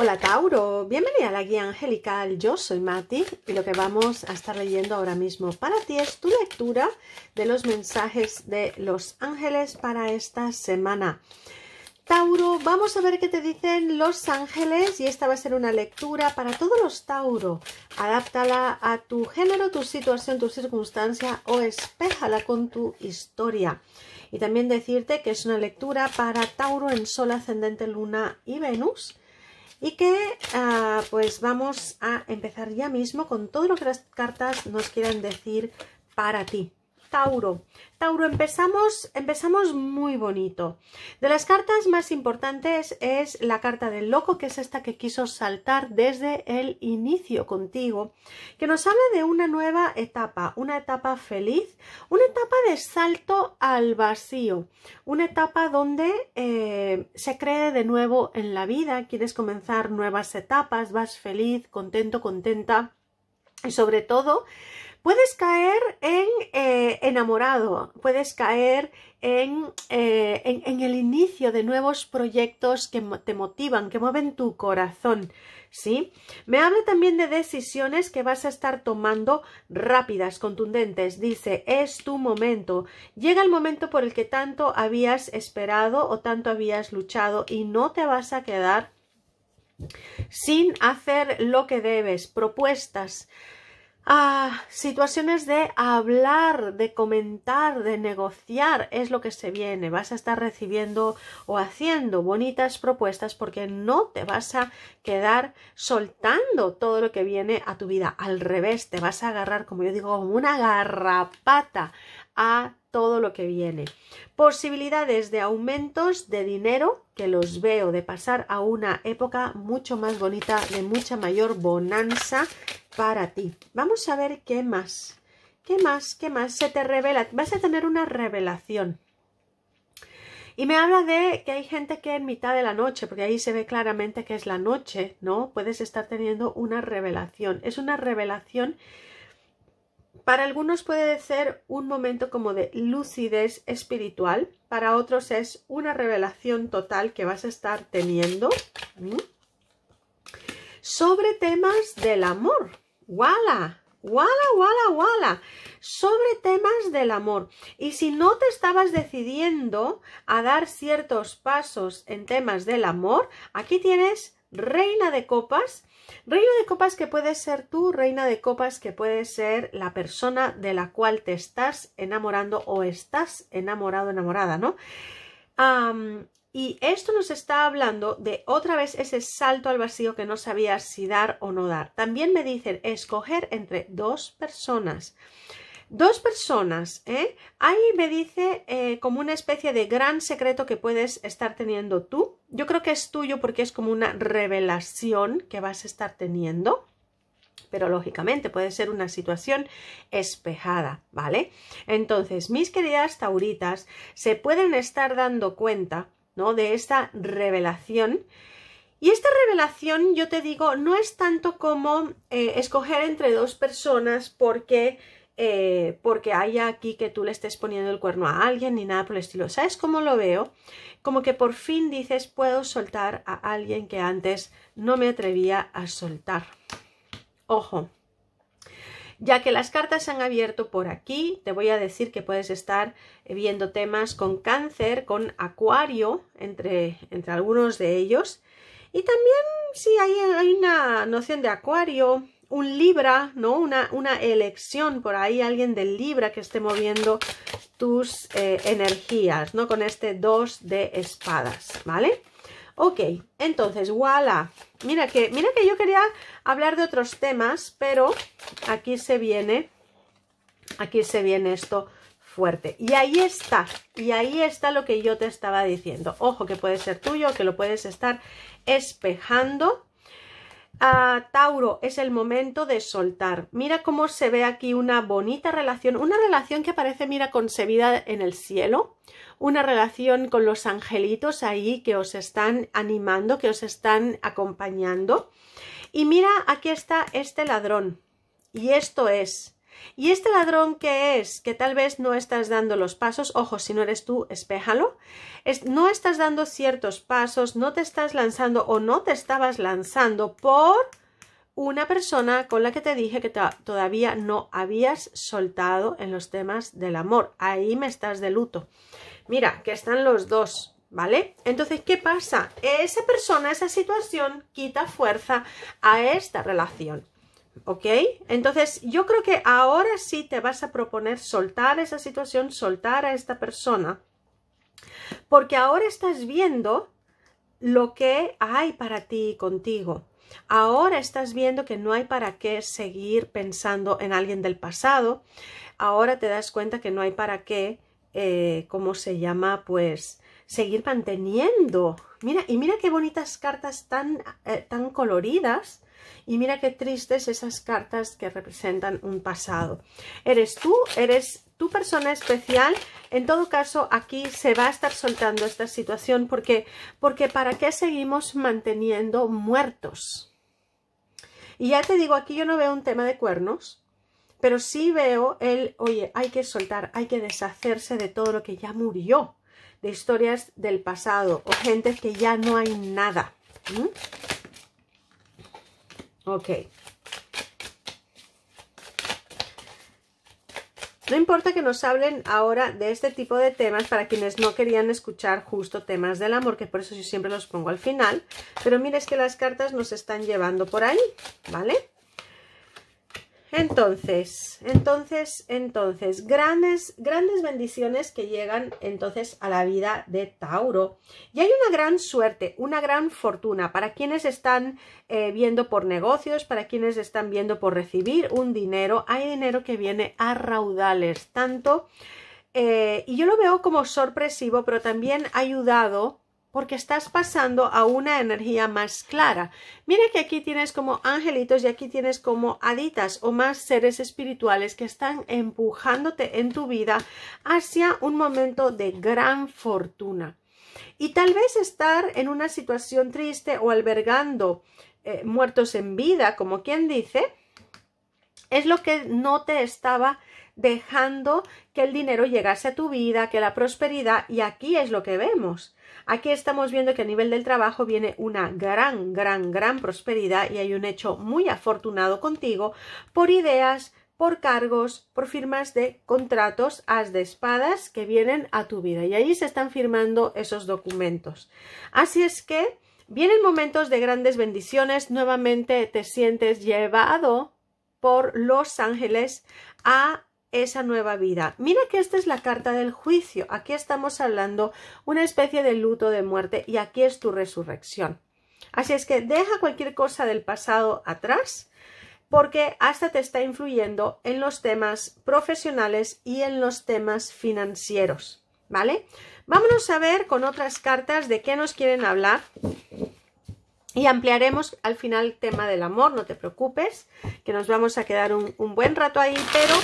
Hola Tauro, bienvenida a la guía angelical, yo soy Mati y lo que vamos a estar leyendo ahora mismo para ti es tu lectura de los mensajes de los ángeles para esta semana. Tauro, vamos a ver qué te dicen los ángeles y esta va a ser una lectura para todos los Tauro. Adáptala a tu género, tu situación, tu circunstancia o espéjala con tu historia. Y también decirte que es una lectura para Tauro en Sol, Ascendente, Luna y Venus y que ah, pues vamos a empezar ya mismo con todo lo que las cartas nos quieran decir para ti. Tauro. Tauro, empezamos, empezamos muy bonito. De las cartas más importantes es la carta del loco, que es esta que quiso saltar desde el inicio contigo, que nos habla de una nueva etapa, una etapa feliz, una etapa de salto al vacío, una etapa donde eh, se cree de nuevo en la vida, quieres comenzar nuevas etapas, vas feliz, contento, contenta y sobre todo Puedes caer en eh, enamorado, puedes caer en, eh, en, en, el inicio de nuevos proyectos que te motivan, que mueven tu corazón, ¿sí? Me habla también de decisiones que vas a estar tomando rápidas, contundentes. Dice, es tu momento. Llega el momento por el que tanto habías esperado o tanto habías luchado y no te vas a quedar sin hacer lo que debes. Propuestas a situaciones de hablar, de comentar, de negociar, es lo que se viene. Vas a estar recibiendo o haciendo bonitas propuestas porque no te vas a quedar soltando todo lo que viene a tu vida. Al revés, te vas a agarrar, como yo digo, una garrapata a todo lo que viene. Posibilidades de aumentos de dinero, que los veo, de pasar a una época mucho más bonita, de mucha mayor bonanza para ti. Vamos a ver qué más. ¿Qué más? ¿Qué más? Se te revela. Vas a tener una revelación. Y me habla de que hay gente que en mitad de la noche, porque ahí se ve claramente que es la noche, ¿no? Puedes estar teniendo una revelación. Es una revelación para algunos puede ser un momento como de lucidez espiritual, para otros es una revelación total que vas a estar teniendo sobre temas del amor. ¡Wala! ¡Wala, wala, wala! Sobre temas del amor. Y si no te estabas decidiendo a dar ciertos pasos en temas del amor, aquí tienes Reina de Copas Reino de copas que puede ser tú, reina de copas que puede ser la persona de la cual te estás enamorando o estás enamorado, enamorada, ¿no? y esto nos está hablando de otra vez ese salto al vacío que no sabías si dar o no dar. También me dicen escoger entre dos personas. Dos personas, ¿eh? Ahí me dice eh, como una especie de gran secreto que puedes estar teniendo tú. Yo creo que es tuyo porque es como una revelación que vas a estar teniendo pero lógicamente puede ser una situación espejada, ¿vale? Entonces, mis queridas tauritas se pueden estar dando cuenta, ¿no? De esta revelación. Y esta revelación, yo te digo, no es tanto como eh, escoger entre dos personas porque eh, porque haya aquí que tú le estés poniendo el cuerno a alguien ni nada por el estilo. ¿Sabes cómo lo veo? Como que por fin dices, puedo soltar a alguien que antes no me atrevía a soltar. Ojo, ya que las cartas se han abierto por aquí, te voy a decir que puedes estar viendo temas con cáncer, con acuario, entre, entre algunos de ellos. Y también si hay, hay, una noción de acuario, un Libra, ¿no? Una, una elección por ahí, alguien del Libra que esté moviendo tus eh, energías, ¿no? Con este 2 de espadas, ¿vale? Ok, entonces, voilà. Mira que, mira que yo quería hablar de otros temas, pero aquí se viene, aquí se viene esto fuerte. Y ahí está, y ahí está lo que yo te estaba diciendo. Ojo, que puede ser tuyo, que lo puedes estar espejando, a ah, Tauro, es el momento de soltar. Mira cómo se ve aquí una bonita relación, una relación que aparece, mira, concebida en el cielo, una relación con los angelitos ahí que os están animando, que os están acompañando. Y mira, aquí está este ladrón. Y esto es, y este ladrón que es, que tal vez no estás dando los pasos, ojo, si no eres tú, espéjalo, no estás dando ciertos pasos, no te estás lanzando o no te estabas lanzando por una persona con la que te dije que todavía no habías soltado en los temas del amor. Ahí me estás de luto. Mira, que están los dos, ¿vale? Entonces, ¿qué pasa? Esa persona, esa situación quita fuerza a esta relación. ¿Ok? Entonces yo creo que ahora sí te vas a proponer soltar esa situación, soltar a esta persona, porque ahora estás viendo lo que hay para ti y contigo. Ahora estás viendo que no hay para qué seguir pensando en alguien del pasado. Ahora te das cuenta que no hay para qué, eh, ¿cómo se llama? Pues seguir manteniendo. Mira, y mira qué bonitas cartas tan, eh, tan coloridas y mira qué tristes esas cartas que representan un pasado. Eres tú, eres tu persona especial. En todo caso, aquí se va a estar soltando esta situación porque, porque ¿para qué seguimos manteniendo muertos? Y ya te digo, aquí yo no veo un tema de cuernos, pero sí veo el, oye, hay que soltar, hay que deshacerse de todo lo que ya murió, de historias del pasado o gente que ya no hay nada. Ok. No importa que nos hablen ahora de este tipo de temas para quienes no querían escuchar justo temas del amor, que por eso yo siempre los pongo al final. Pero mire, que las cartas nos están llevando por ahí, ¿vale? Entonces, entonces, entonces, grandes, grandes bendiciones que llegan entonces a la vida de Tauro. Y hay una gran suerte, una gran fortuna para quienes están eh, viendo por negocios, para quienes están viendo por recibir un dinero. Hay dinero que viene a raudales, tanto, eh, y yo lo veo como sorpresivo, pero también ayudado porque estás pasando a una energía más clara. Mira que aquí tienes como angelitos y aquí tienes como haditas o más seres espirituales que están empujándote en tu vida hacia un momento de gran fortuna. Y tal vez estar en una situación triste o albergando eh, muertos en vida, como quien dice, es lo que no te estaba dejando que el dinero llegase a tu vida, que la prosperidad, y aquí es lo que vemos Aquí estamos viendo que a nivel del trabajo viene una gran, gran, gran prosperidad y hay un hecho muy afortunado contigo por ideas, por cargos, por firmas de contratos, as de espadas que vienen a tu vida. Y ahí se están firmando esos documentos. Así es que vienen momentos de grandes bendiciones. Nuevamente te sientes llevado por los ángeles a esa nueva vida. Mira que esta es la carta del juicio. Aquí estamos hablando una especie de luto de muerte y aquí es tu resurrección. Así es que deja cualquier cosa del pasado atrás porque hasta te está influyendo en los temas profesionales y en los temas financieros. ¿Vale? Vámonos a ver con otras cartas de qué nos quieren hablar y ampliaremos al final el tema del amor, no te preocupes, que nos vamos a quedar un, buen rato ahí, pero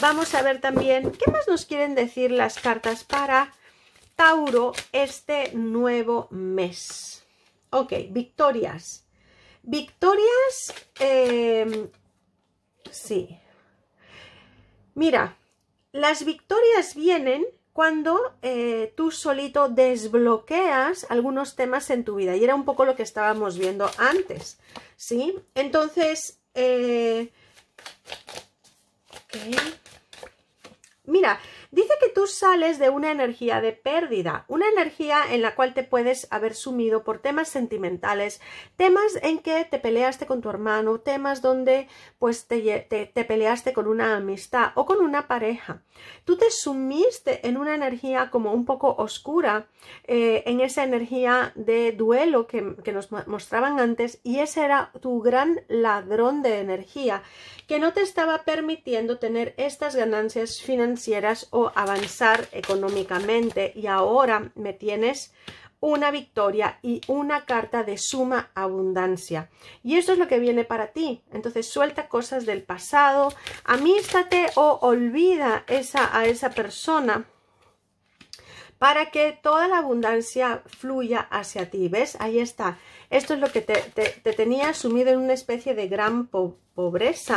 vamos a ver también qué más nos quieren decir las cartas para Tauro este nuevo mes. Ok, victorias. Victorias, em, sí. Mira, las victorias vienen cuando eh, tú solito desbloqueas algunos temas en tu vida. Y era un poco lo que estábamos viendo antes, ¿sí? Entonces, eh, mira, Dice que tú sales de una energía de pérdida, una energía en la cual te puedes haber sumido por temas sentimentales, temas en que te peleaste con tu hermano, temas donde pues te, peleaste con una amistad o con una pareja. Tú te sumiste en una energía como un poco oscura, eh, en esa energía de duelo que, que nos mostraban antes y ese era tu gran ladrón de energía que no te estaba permitiendo tener estas ganancias financieras o avanzar económicamente y ahora me tienes una victoria y una carta de suma abundancia. Y esto es lo que viene para ti. Entonces suelta cosas del pasado, amístate o olvida esa, a esa persona para que toda la abundancia fluya hacia ti. ¿Ves? Ahí está. Esto es lo que te, tenía sumido en una especie de gran pobreza.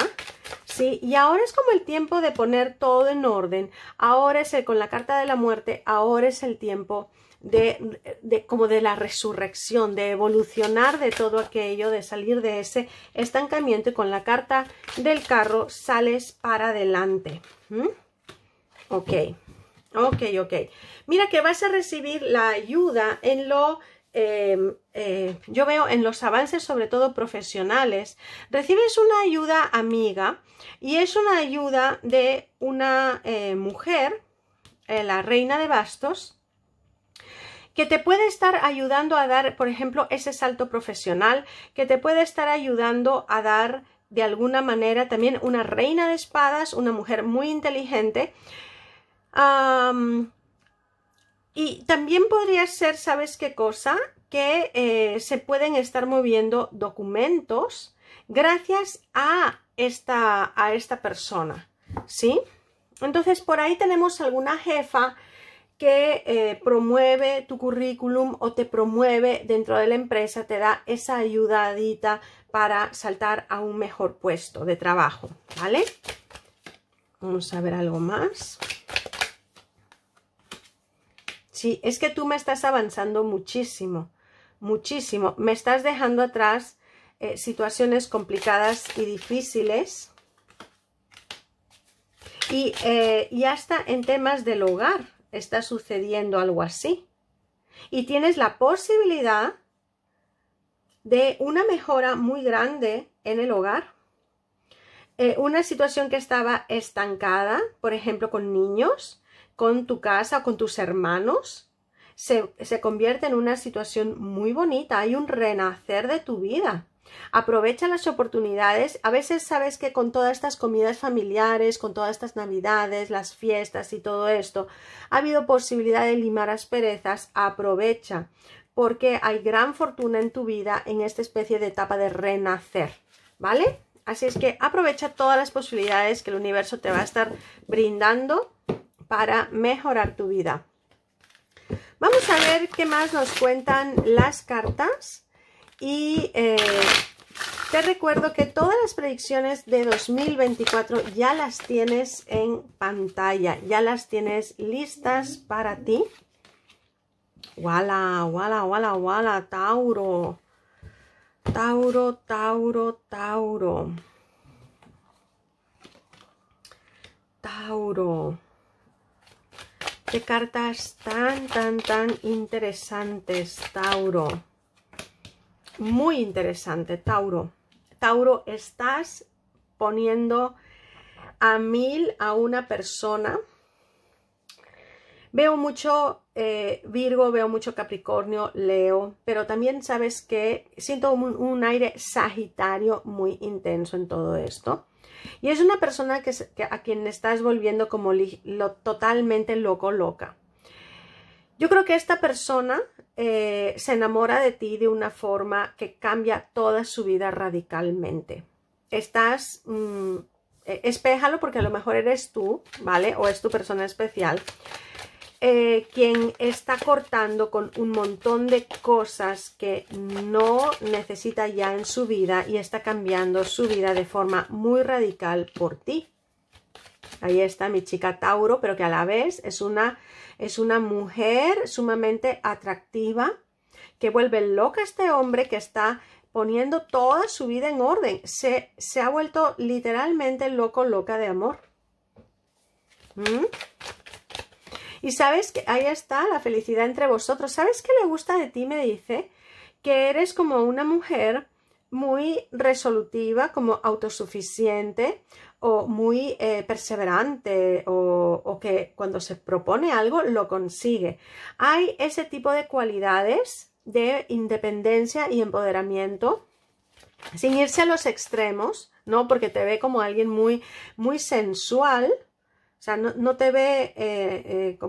¿sí? Y ahora es como el tiempo de poner todo en orden. Ahora es el con la carta de la muerte. Ahora es el tiempo de, como de la resurrección, de evolucionar de todo aquello, de salir de ese estancamiento y con la carta del carro sales para adelante. ¿Mm? Ok. Ok, ok. Mira que vas a recibir la ayuda en lo... Em, eh, yo veo en los avances, sobre todo profesionales, recibes una ayuda amiga y es una ayuda de una eh, mujer, eh, la reina de bastos, que te puede estar ayudando a dar, por ejemplo, ese salto profesional, que te puede estar ayudando a dar de alguna manera también una reina de espadas, una mujer muy inteligente, y también podría ser, ¿sabes qué cosa? Que eh, se pueden estar moviendo documentos gracias a esta, a esta persona, ¿sí? Entonces, por ahí tenemos alguna jefa que eh, promueve tu currículum o te promueve dentro de la empresa, te da esa ayudadita para saltar a un mejor puesto de trabajo, ¿vale? Vamos a ver algo más. Sí, es que tú me estás avanzando muchísimo, muchísimo. Me estás dejando atrás eh, situaciones complicadas y difíciles. Y, eh, ya está en temas del hogar está sucediendo algo así. Y tienes la posibilidad de una mejora muy grande en el hogar. Eh, una situación que estaba estancada, por ejemplo, con niños, con tu casa, con tus hermanos, se, se convierte en una situación muy bonita, hay un renacer de tu vida. Aprovecha las oportunidades. A veces sabes que con todas estas comidas familiares, con todas estas navidades, las fiestas y todo esto, ha habido posibilidad de limar asperezas. Aprovecha, porque hay gran fortuna en tu vida en esta especie de etapa de renacer. ¿Vale? Así es que aprovecha todas las posibilidades que el universo te va a estar brindando para mejorar tu vida. Vamos a ver qué más nos cuentan las cartas y eh, te recuerdo que todas las predicciones de 2024 ya las tienes en pantalla, ya las tienes listas para ti. Wala, wala, wala, wala, Tauro. Tauro, Tauro, Tauro. Tauro. Qué cartas tan, tan, tan interesantes, Tauro. Muy interesante, Tauro. Tauro, estás poniendo a mil a una persona. Veo mucho eh, Virgo, veo mucho Capricornio, Leo, pero también sabes que siento un aire sagitario muy intenso en todo esto. Y es una persona que, a quien estás volviendo como lo, totalmente loco, loca. Yo creo que esta persona eh, se enamora de ti de una forma que cambia toda su vida radicalmente. Estás, mm, e, espéjalo porque a lo mejor eres tú, ¿vale? O es tu persona especial. Eh, quien está cortando con un montón de cosas que no necesita ya en su vida y está cambiando su vida de forma muy radical por ti. Ahí está mi chica Tauro, pero que a la vez es una, es una mujer sumamente atractiva que vuelve loca este hombre que está poniendo toda su vida en orden. Se, se ha vuelto literalmente loco, loca de amor. ¿Mm? Y sabes que ahí está la felicidad entre vosotros. ¿Sabes qué le gusta de ti? Me dice que eres como una mujer muy resolutiva, como autosuficiente o muy eh, perseverante o, que cuando se propone algo lo consigue. Hay ese tipo de cualidades de independencia y empoderamiento sin irse a los extremos, ¿no? Porque te ve como alguien muy, muy sensual, o sea, no, te ve eh, eh,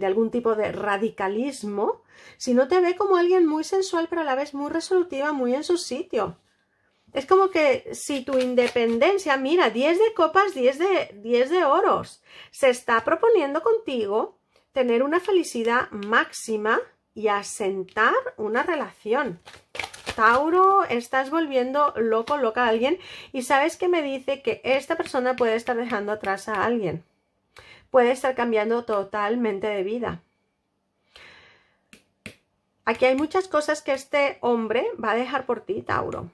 de, algún tipo de radicalismo, sino te ve como alguien muy sensual, pero a la vez muy resolutiva, muy en su sitio. Es como que si tu independencia, mira, 10 de copas, 10 de, 10 de oros, se está proponiendo contigo tener una felicidad máxima y asentar una relación. Tauro, estás volviendo loco, loca a alguien y sabes que me dice que esta persona puede estar dejando atrás a alguien puede estar cambiando totalmente de vida. Aquí hay muchas cosas que este hombre va a dejar por ti, Tauro.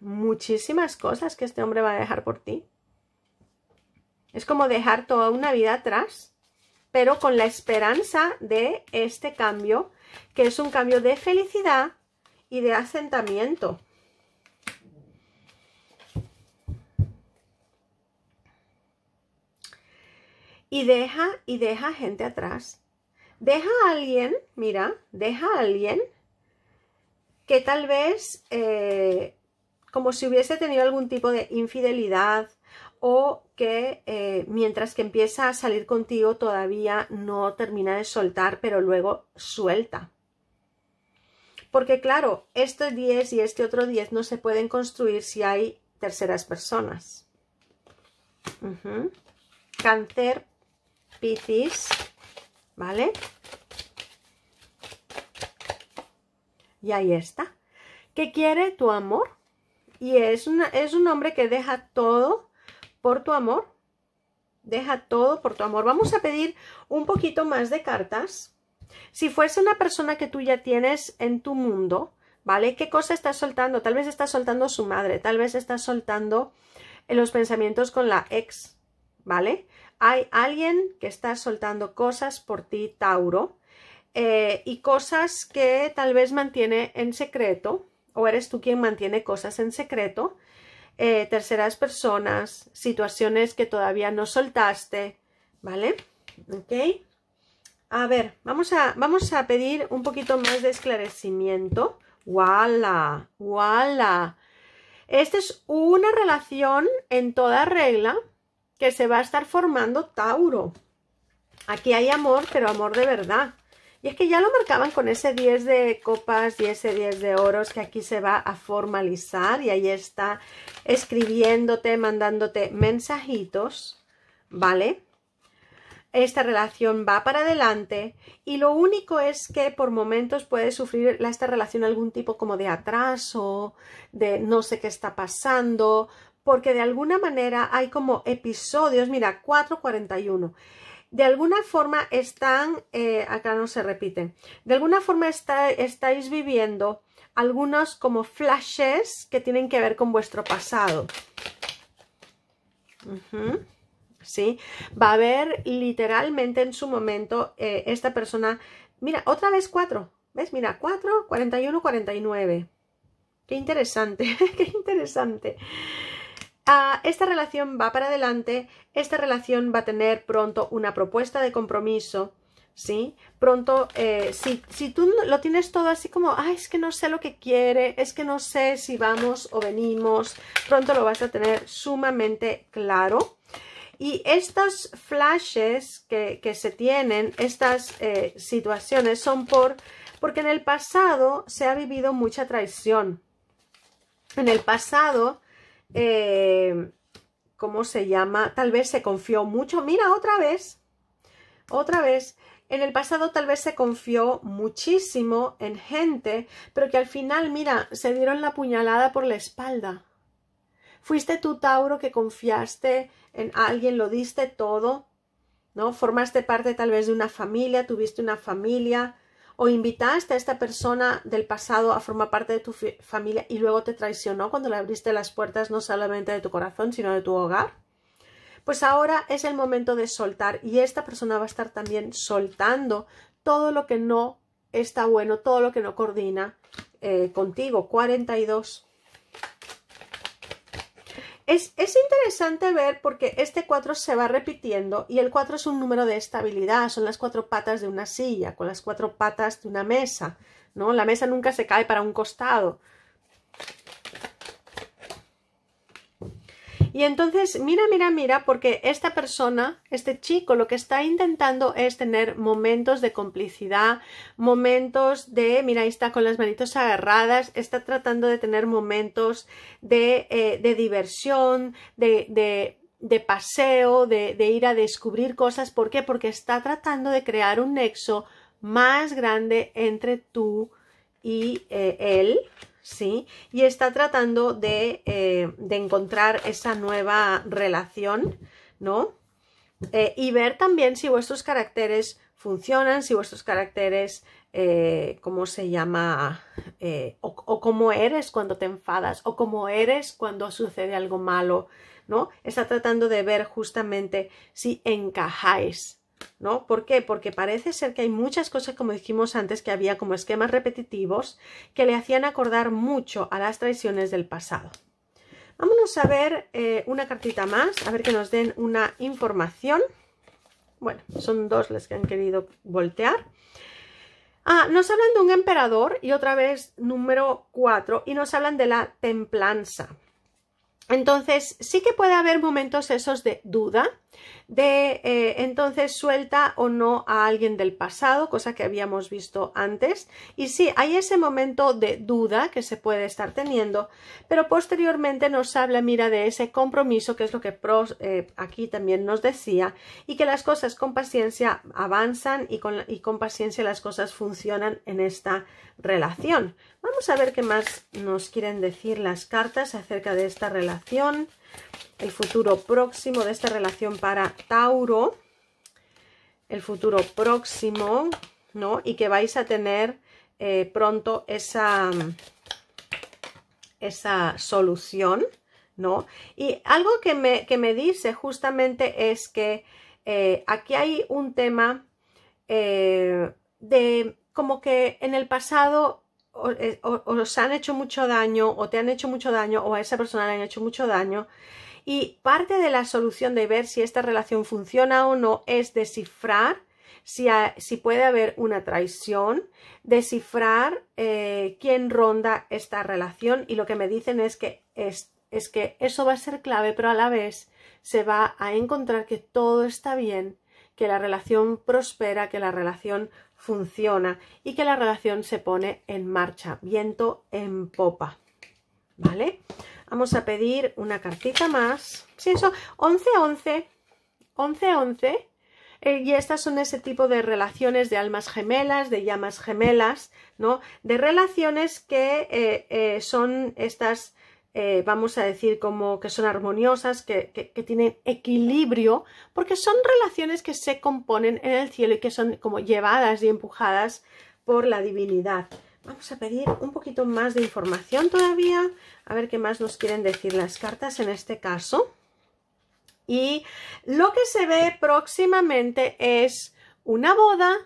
Muchísimas cosas que este hombre va a dejar por ti. Es como dejar toda una vida atrás, pero con la esperanza de este cambio, que es un cambio de felicidad y de asentamiento. y deja y deja gente atrás. Deja a alguien, mira, deja a alguien que tal vez eh, como si hubiese tenido algún tipo de infidelidad o que eh, mientras que empieza a salir contigo todavía no termina de soltar, pero luego suelta. Porque claro, estos 10 y este otro 10 no se pueden construir si hay terceras personas. Cáncer Piscis, ¿vale? Y ahí está. ¿Qué quiere tu amor? Y es, una, es un hombre que deja todo por tu amor. Deja todo por tu amor. Vamos a pedir un poquito más de cartas. Si fuese una persona que tú ya tienes en tu mundo, ¿vale? ¿Qué cosa estás soltando? Tal vez estás soltando su madre, tal vez estás soltando los pensamientos con la ex, ¿vale? Hay alguien que está soltando cosas por ti, Tauro, eh, y cosas que tal vez mantiene en secreto, o eres tú quien mantiene cosas en secreto, eh, terceras personas, situaciones que todavía no soltaste, ¿vale? Ok. A ver, vamos a, vamos a pedir un poquito más de esclarecimiento. ¡Wala! ¡Wala! Esta es una relación en toda regla que se va a estar formando Tauro. Aquí hay amor, pero amor de verdad. Y es que ya lo marcaban con ese 10 de copas y ese 10 de oros que aquí se va a formalizar y ahí está escribiéndote, mandándote mensajitos, ¿vale? Esta relación va para adelante y lo único es que por momentos puede sufrir esta relación algún tipo como de atraso, de no sé qué está pasando, porque de alguna manera hay como episodios, mira, 441. De alguna forma están, eh, acá no se repiten, de alguna forma estáis viviendo algunos como flashes que tienen que ver con vuestro pasado. ¿Sí? Va a haber literalmente en su momento eh, esta persona, mira, otra vez 4, ¿ves? Mira, 4, 41, 49. Qué interesante, qué interesante. Ah, esta relación va para adelante, esta relación va a tener pronto una propuesta de compromiso, ¿sí? Pronto, eh, si, tú lo tienes todo así como, es que no sé lo que quiere, es que no sé si vamos o venimos, pronto lo vas a tener sumamente claro. Y estos flashes que, se tienen, estas eh, situaciones son por, porque en el pasado se ha vivido mucha traición. En el pasado eh, ¿cómo se llama? Tal vez se confió mucho. Mira, otra vez, otra vez. En el pasado tal vez se confió muchísimo en gente, pero que al final, mira, se dieron la puñalada por la espalda. Fuiste tú, Tauro, que confiaste en alguien, lo diste todo, ¿no? Formaste parte tal vez de una familia, tuviste una familia, o invitaste a esta persona del pasado a formar parte de tu familia y luego te traicionó cuando le abriste las puertas no solamente de tu corazón, sino de tu hogar. Pues ahora es el momento de soltar y esta persona va a estar también soltando todo lo que no está bueno, todo lo que no coordina eh, Cuarenta contigo. 42. Es, es, interesante ver porque este 4 se va repitiendo y el 4 es un número de estabilidad, son las cuatro patas de una silla, con las cuatro patas de una mesa, ¿no? La mesa nunca se cae para un costado, Y entonces, mira, mira, mira, porque esta persona, este chico, lo que está intentando es tener momentos de complicidad, momentos de, mira, ahí está con las manitos agarradas, está tratando de tener momentos de, eh, diversión, de, de, paseo, de, ir a descubrir cosas. ¿Por qué? Porque está tratando de crear un nexo más grande entre tú y eh, él ¿sí? Y está tratando eh, de, encontrar esa nueva relación, ¿no? Eh, y ver también si vuestros caracteres funcionan, si vuestros caracteres, eh, ¿cómo se llama? O, o, cómo eres cuando te enfadas, o cómo eres cuando sucede algo malo, ¿no? Está tratando de ver justamente si encajáis ¿no? ¿Por qué? Porque parece ser que hay muchas cosas, como dijimos antes, que había como esquemas repetitivos que le hacían acordar mucho a las traiciones del pasado. Vámonos a ver eh, una cartita más, a ver que nos den una información. Bueno, son dos las que han querido voltear. Ah, nos hablan de un emperador y otra vez número 4 y nos hablan de la templanza. Entonces, sí que puede haber momentos esos de duda, de eh, entonces suelta o no a alguien del pasado, cosa que habíamos visto antes. Y sí, hay ese momento de duda que se puede estar teniendo, pero posteriormente nos habla, mira, de ese compromiso, que es lo que eh, aquí también nos decía, y que las cosas con paciencia avanzan y con, y con paciencia las cosas funcionan en esta relación. Vamos a ver qué más nos quieren decir las cartas acerca de esta relación, el futuro próximo de esta relación para Tauro, el futuro próximo, ¿no? Y que vais a tener eh, pronto esa, esa solución, ¿no? Y algo que me, dice justamente es que eh, aquí hay un tema eh, de como que en el pasado o, eh, os han hecho mucho daño o te han hecho mucho daño o a esa persona le han hecho mucho daño. Y parte de la solución de ver si esta relación funciona o no es descifrar si, puede haber una traición, descifrar eh, quién ronda esta relación y lo que me dicen es que, es que eso va a ser clave, pero a la vez se va a encontrar que todo está bien, que la relación prospera, que la relación funciona y que la relación se pone en marcha, viento en popa, ¿vale? Vamos a pedir una cartita más, sí, eso, 11-11, 11-11, eh, y estas son ese tipo de relaciones de almas gemelas, de llamas gemelas, ¿no? De relaciones que eh, eh, son estas eh, vamos a decir como que son armoniosas, que, tienen equilibrio, porque son relaciones que se componen en el cielo y que son como llevadas y empujadas por la divinidad. Vamos a pedir un poquito más de información todavía, a ver qué más nos quieren decir las cartas en este caso. Y lo que se ve próximamente es una boda,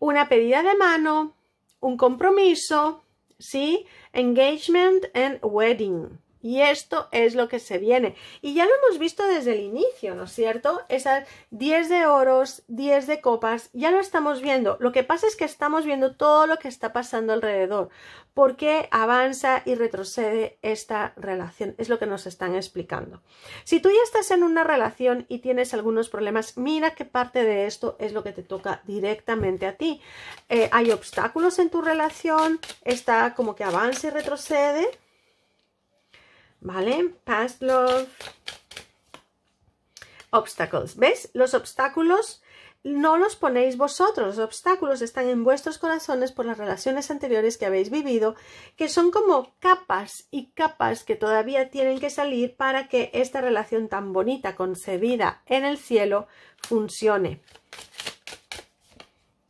una pedida de mano, un compromiso, ¿sí? sí engagement and wedding Y esto es lo que se viene. Y ya lo hemos visto desde el inicio, ¿no es cierto? Esas 10 de oros, 10 de copas, ya lo estamos viendo. Lo que pasa es que estamos viendo todo lo que está pasando alrededor. ¿Por qué avanza y retrocede esta relación? Es lo que nos están explicando. Si tú ya estás en una relación y tienes algunos problemas, mira qué parte de esto es lo que te toca directamente a ti. Eh, ¿Hay obstáculos en tu relación? ¿Está como que avanza y retrocede? ¿vale? Past love, obstacles, ¿ves? Los obstáculos no los ponéis vosotros, los obstáculos están en vuestros corazones por las relaciones anteriores que habéis vivido, que son como capas y capas que todavía tienen que salir para que esta relación tan bonita concebida en el cielo funcione.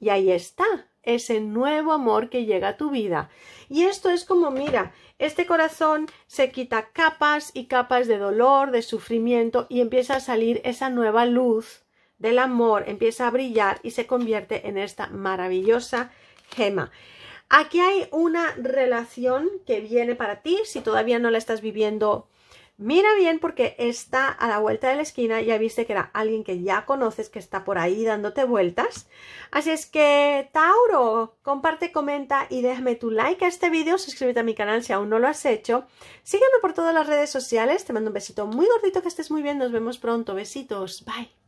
Y ahí está, ese nuevo amor que llega a tu vida. Y esto es como, mira, este corazón se quita capas y capas de dolor, de sufrimiento y empieza a salir esa nueva luz del amor, empieza a brillar y se convierte en esta maravillosa gema. Aquí hay una relación que viene para ti, si todavía no la estás viviendo Mira bien porque está a la vuelta de la esquina, ya viste que era alguien que ya conoces que está por ahí dándote vueltas. Así es que, Tauro, comparte, comenta y déjame tu like a este vídeo, suscríbete a mi canal si aún no lo has hecho. Sígueme por todas las redes sociales, te mando un besito muy gordito, que estés muy bien, nos vemos pronto, besitos, bye.